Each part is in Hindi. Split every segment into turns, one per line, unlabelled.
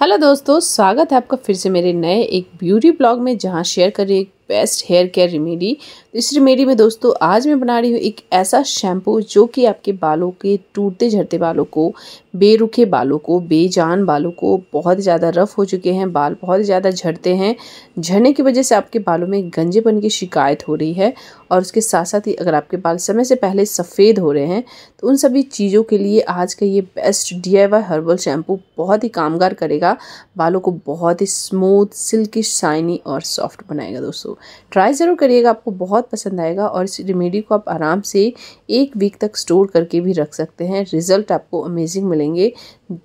हेलो दोस्तों स्वागत है आपका फिर से मेरे नए एक ब्यूटी ब्लॉग में जहां शेयर कर रही बेस्ट हेयर केयर रेमेडी इस रेमेडी में दोस्तों आज मैं बना रही हूँ एक ऐसा शैम्पू जो कि आपके बालों के टूटते झड़ते बालों को बेरुखे बालों को बेजान बालों को बहुत ज़्यादा रफ़ हो चुके हैं बाल बहुत ज़्यादा झड़ते हैं झड़ने की वजह से आपके बालों में गंजेपन की शिकायत हो रही है और उसके साथ साथ ही अगर आपके बाल समय से पहले सफ़ेद हो रहे हैं तो उन सभी चीज़ों के लिए आज का ये बेस्ट डी हर्बल शैम्पू बहुत ही कामगार करेगा बालों को बहुत ही स्मूथ सिल्की शाइनी और सॉफ्ट बनाएगा दोस्तों ट्राई ज़रूर करिएगा आपको बहुत पसंद आएगा और इस रेमेडी को आप आराम से एक वीक तक स्टोर करके भी रख सकते हैं रिजल्ट आपको अमेजिंग मिलेंगे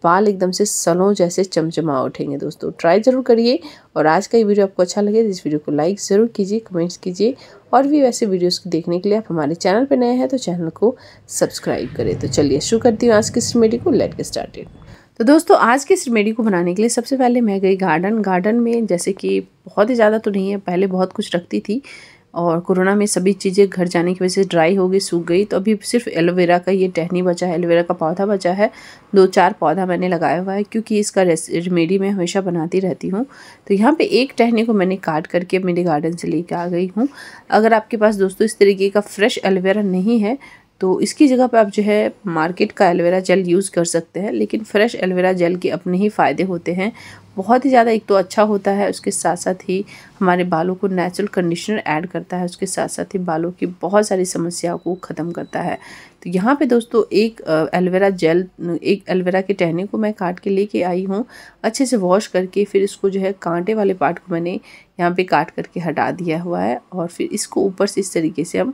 बाल एकदम से सलों जैसे चमचमा उठेंगे दोस्तों ट्राई ज़रूर करिए और आज का ये वीडियो आपको अच्छा लगे तो इस वीडियो को लाइक ज़रूर कीजिए कमेंट्स कीजिए और भी वैसे वीडियोस देखने के लिए आप हमारे चैनल पर नए हैं तो चैनल को सब्सक्राइब करें तो चलिए शुरू करती हूँ आज की इस रेमेडी को लेट के स्टार्टेड तो दोस्तों आज की इस रेमेडी को बनाने के लिए सबसे पहले मैं गई गार्डन गार्डन में जैसे कि बहुत ही ज़्यादा तो नहीं है पहले बहुत कुछ रखती थी और कोरोना में सभी चीज़ें घर जाने की वजह से ड्राई हो गई सूख गई तो अभी सिर्फ एलोवेरा का ये टहनी बचा है एलोवेरा का पौधा बचा है दो चार पौधा मैंने लगाया हुआ है क्योंकि इसका रेमेडी मैं हमेशा बनाती रहती हूँ तो यहाँ पे एक टहनी को मैंने काट करके मेरे गार्डन से लेके आ गई हूँ अगर आपके पास दोस्तों इस तरीके का फ्रेश एलोवेरा नहीं है तो इसकी जगह पर आप जो है मार्केट का एलोवेरा जेल यूज़ कर सकते हैं लेकिन फ्रेश एलोवेरा जेल के अपने ही फ़ायदे होते हैं बहुत ही ज़्यादा एक तो अच्छा होता है उसके साथ साथ ही हमारे बालों को नेचुरल कंडीशनर ऐड करता है उसके साथ साथ ही बालों की बहुत सारी समस्याओं को ख़त्म करता है तो यहाँ पे दोस्तों एक एलोवेरा जेल एक एलोवेरा के टहने को मैं काट के लेके आई हूँ अच्छे से वॉश करके फिर इसको जो है कांटे वाले पार्ट को मैंने यहाँ पर काट करके हटा दिया हुआ है और फिर इसको ऊपर से इस तरीके से हम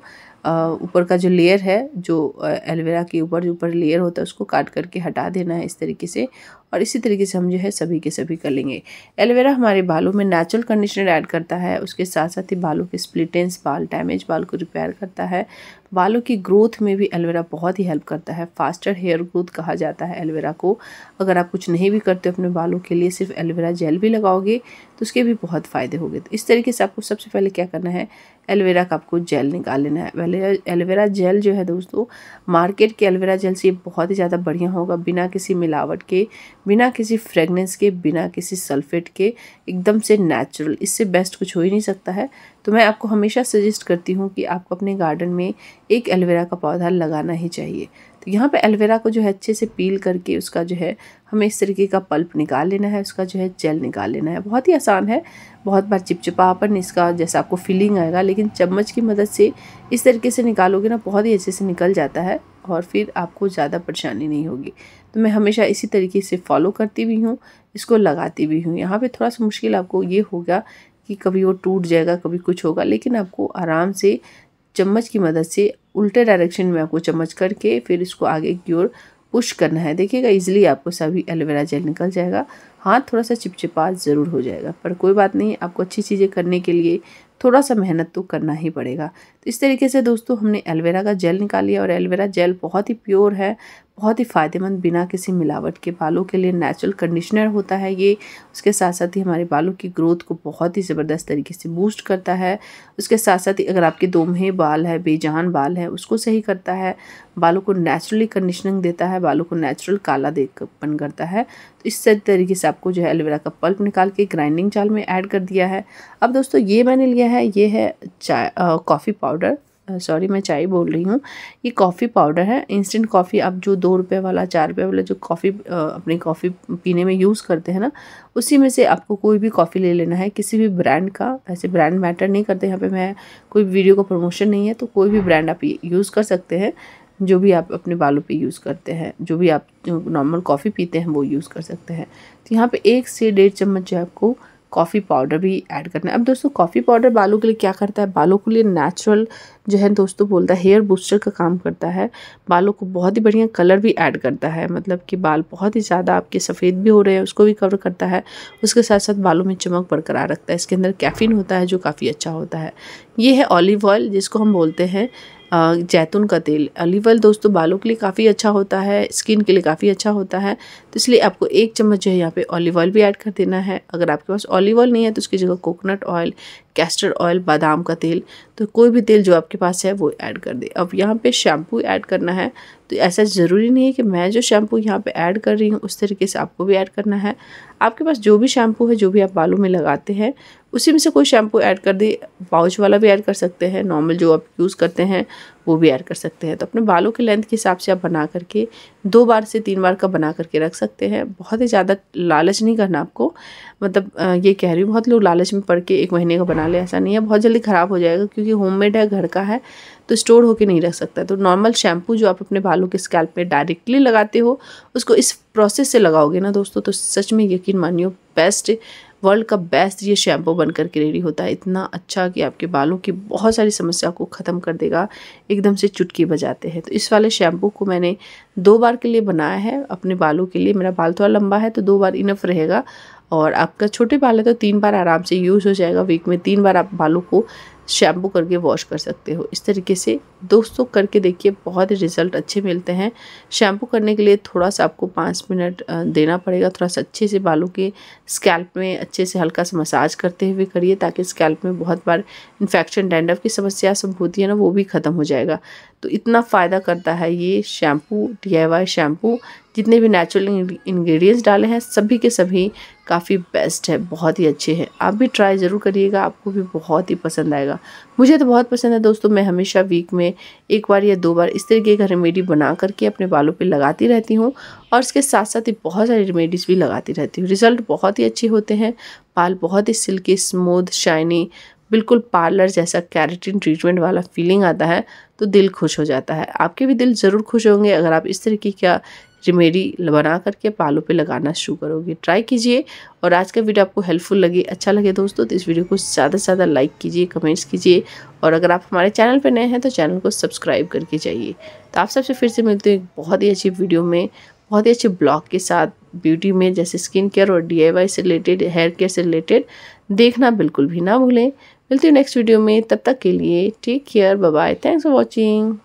ऊपर का जो लेयर है जो एलोवेरा के ऊपर जो ऊपर लेयर होता है उसको काट करके हटा देना है इस तरीके से और इसी तरीके से हम जो है सभी के सभी कर लेंगे एलोवेरा हमारे बालों में नेचुरल कंडीशनर ऐड करता है उसके साथ साथ ही बालों के स्प्लिटेंस बाल डैमेज बाल को रिपेयर करता है बालों की ग्रोथ में भी एलोवेरा बहुत ही हेल्प करता है फास्टर हेयर ग्रोथ कहा जाता है एलोवेरा को अगर आप कुछ नहीं भी करते अपने बालों के लिए सिर्फ एलोवेरा जेल भी लगाओगे तो उसके भी बहुत फ़ायदे होंगे तो इस तरीके से आपको सबसे पहले क्या करना है एलोवेरा का आपको जेल निकाल लेना है पहले एलोवेरा जेल जो है दोस्तों मार्केट के एलोवेरा जेल से ये बहुत ही ज़्यादा बढ़िया होगा बिना किसी मिलावट के बिना किसी फ्रेगनेंस के बिना किसी सल्फेट के एकदम से नेचुरल इससे बेस्ट कुछ हो ही नहीं सकता है तो मैं आपको हमेशा सजेस्ट करती हूँ कि आपको अपने गार्डन में एक एलोवेरा का पौधा लगाना ही चाहिए तो यहाँ पे एलोवेरा को जो है अच्छे से पील करके उसका जो है हमें इस तरीके का पल्प निकाल लेना है उसका जो है जेल निकाल लेना है बहुत ही आसान है बहुत बार चिपचिपापन इसका जैसा आपको फीलिंग आएगा लेकिन चम्मच की मदद से इस तरीके से निकालोगे ना बहुत ही अच्छे से निकल जाता है और फिर आपको ज़्यादा परेशानी नहीं होगी तो मैं हमेशा इसी तरीके से फॉलो करती भी हूँ इसको लगाती भी हूँ यहाँ पर थोड़ा सा मुश्किल आपको ये होगा कि कभी वो टूट जाएगा कभी कुछ होगा लेकिन आपको आराम से चम्मच की मदद से उल्टे डायरेक्शन में आपको चम्मच करके फिर इसको आगे की ओर पुश करना है देखिएगा इजीली आपको सभी एलोवेरा जेल निकल जाएगा हाथ थोड़ा सा चिपचिपा ज़रूर हो जाएगा पर कोई बात नहीं आपको अच्छी चीज़ें करने के लिए थोड़ा सा मेहनत तो करना ही पड़ेगा तो इस तरीके से दोस्तों हमने एलोवेरा का जेल निकाल लिया और एलोवेरा जेल बहुत ही प्योर है बहुत ही फ़ायदेमंद बिना किसी मिलावट के बालों के लिए नेचुरल कंडीशनर होता है ये उसके साथ साथ ही हमारे बालों की ग्रोथ को बहुत ही ज़बरदस्त तरीके से बूस्ट करता है उसके साथ साथ ही अगर आपके दोमहे बाल है बेजान बाल है उसको सही करता है बालों को नेचुरली कंडीशनिंग देता है बालों को नेचुरल काला देपन करता है तो इस तरीके से आपको जो है एलोवेरा का पल्प निकाल के ग्राइंडिंग चाल में ऐड कर दिया है अब दोस्तों ये मैंने लिया है ये है चाय कॉफ़ी पाउडर सॉरी मैं चाय बोल रही हूँ ये कॉफ़ी पाउडर है इंस्टेंट कॉफ़ी आप जो दो रुपये वाला चार रुपये वाला जो कॉफ़ी अपनी कॉफ़ी पीने में यूज़ करते हैं ना उसी में से आपको कोई भी कॉफ़ी ले लेना है किसी भी ब्रांड का ऐसे ब्रांड मैटर नहीं करते यहाँ पे मैं कोई वीडियो का प्रमोशन नहीं है तो कोई भी ब्रांड आप यूज़ कर सकते हैं जो भी आप अपने बालों पर यूज़ करते हैं जो भी आप नॉर्मल कॉफ़ी पीते हैं वो यूज़ कर सकते हैं तो यहाँ पर एक से डेढ़ चम्मच जो आपको कॉफ़ी पाउडर भी ऐड करना है अब दोस्तों कॉफ़ी पाउडर बालों के लिए क्या करता है बालों के लिए नेचुरल जो है दोस्तों बोलता है हेयर बूस्टर का काम करता है बालों को बहुत ही बढ़िया कलर भी ऐड करता है मतलब कि बाल बहुत ही ज़्यादा आपके सफ़ेद भी हो रहे हैं उसको भी कवर करता है उसके साथ साथ बालों में चमक बरकरार रखता है इसके अंदर कैफिन होता है जो काफ़ी अच्छा होता है ये है ऑलिव ऑयल जिसको हम बोलते हैं जैतून का तेल ऑलिव ऑयल दोस्तों बालों के लिए काफ़ी अच्छा होता है स्किन के लिए काफ़ी अच्छा होता है तो इसलिए आपको एक चम्मच जो है यहाँ पे ऑलिव ऑयल भी ऐड कर देना है अगर आपके पास ऑलिव ऑयल नहीं है तो उसकी जगह कोकोनट ऑयल कैस्टर ऑयल बादाम का तेल तो कोई भी तेल जो आपके पास है वो ऐड कर दे अब यहाँ पे शैम्पू ऐड करना है तो ऐसा ज़रूरी नहीं है कि मैं जो शैम्पू यहाँ पे ऐड कर रही हूँ उस तरीके से आपको भी ऐड करना है आपके पास जो भी शैम्पू है जो भी आप बालों में लगाते हैं उसी में से कोई शैम्पू ऐड कर दे पाउच वाला भी ऐड कर सकते हैं नॉर्मल जो आप यूज़ करते हैं वो भी ऐड कर सकते हैं तो अपने बालों के लेंथ के हिसाब से आप बना करके दो बार से तीन बार का बना करके रख सकते हैं बहुत ही ज़्यादा लालच नहीं करना आपको मतलब ये कह रही हूँ बहुत लोग लालच में पड़ के एक महीने का बना ले ऐसा नहीं है बहुत जल्दी ख़राब हो जाएगा क्योंकि होममेड है घर का है तो स्टोर होके नहीं रख सकता तो नॉर्मल शैम्पू जो आप अपने बालों के स्कैल्प में डायरेक्टली लगाते हो उसको इस प्रोसेस से लगाओगे ना दोस्तों तो सच में यकीन मानियो बेस्ट वर्ल्ड का बेस्ट ये शैम्पू बन करके रेडी होता है इतना अच्छा कि आपके बालों की बहुत सारी समस्या को ख़त्म कर देगा एकदम से चुटकी बजाते हैं तो इस वाले शैम्पू को मैंने दो बार के लिए बनाया है अपने बालों के लिए मेरा बाल थोड़ा लंबा है तो दो बार इनफ रहेगा और आपका छोटे बाल है तो तीन बार आराम से यूज़ हो जाएगा वीक में तीन बार आप बालों को शैम्पू करके वॉश कर सकते हो इस तरीके से दोस्तों करके देखिए बहुत ही रिज़ल्ट अच्छे मिलते हैं शैम्पू करने के लिए थोड़ा सा आपको पाँच मिनट देना पड़ेगा थोड़ा सा अच्छे से बालों के स्कैल्प में अच्छे से हल्का सा मसाज करते हुए करिए ताकि स्कैल्प में बहुत बार इन्फेक्शन डैंडफ की समस्या सब होती है ना वो भी ख़त्म हो जाएगा तो इतना फ़ायदा करता है ये शैम्पू डी शैम्पू जितने भी नेचुरल इंग्रेडिएंट्स डाले हैं सभी के सभी काफ़ी बेस्ट है बहुत ही अच्छे हैं आप भी ट्राई ज़रूर करिएगा आपको भी बहुत ही पसंद आएगा बनाना मुझे तो बहुत पसंद है दोस्तों मैं हमेशा वीक में एक बार या दो बार इस तरह की रेमेडी बना करके अपने बालों पे लगाती रहती हूँ और इसके साथ साथ ही बहुत सारी रेमेडीज़ भी लगाती रहती हूँ रिज़ल्ट बहुत ही अच्छे होते हैं बाल बहुत ही सिल्की स्मूथ शाइनी बिल्कुल पार्लर जैसा कैरेटिन ट्रीटमेंट वाला फीलिंग आता है तो दिल खुश हो जाता है आपके भी दिल ज़रूर खुश होंगे अगर आप इस तरीके का रिमेडी बना करके बालों पे लगाना शुरू करोगे ट्राई कीजिए और आज का वीडियो आपको हेल्पफुल लगे अच्छा लगे दोस्तों तो इस वीडियो को ज़्यादा से ज़्यादा लाइक कीजिए कमेंट्स कीजिए और अगर आप हमारे चैनल पर नए हैं तो चैनल को सब्सक्राइब करके जाइए तो आप सबसे फिर से मिलते हैं बहुत ही अच्छी वीडियो में बहुत ही अच्छे ब्लॉग के साथ ब्यूटी में जैसे स्किन केयर और डीआईवाई से रिलेटेड हेयर केयर से रिलेटेड देखना बिल्कुल भी ना भूलें मिलती हूँ नेक्स्ट वीडियो में तब तक के लिए take care bye thanks for watching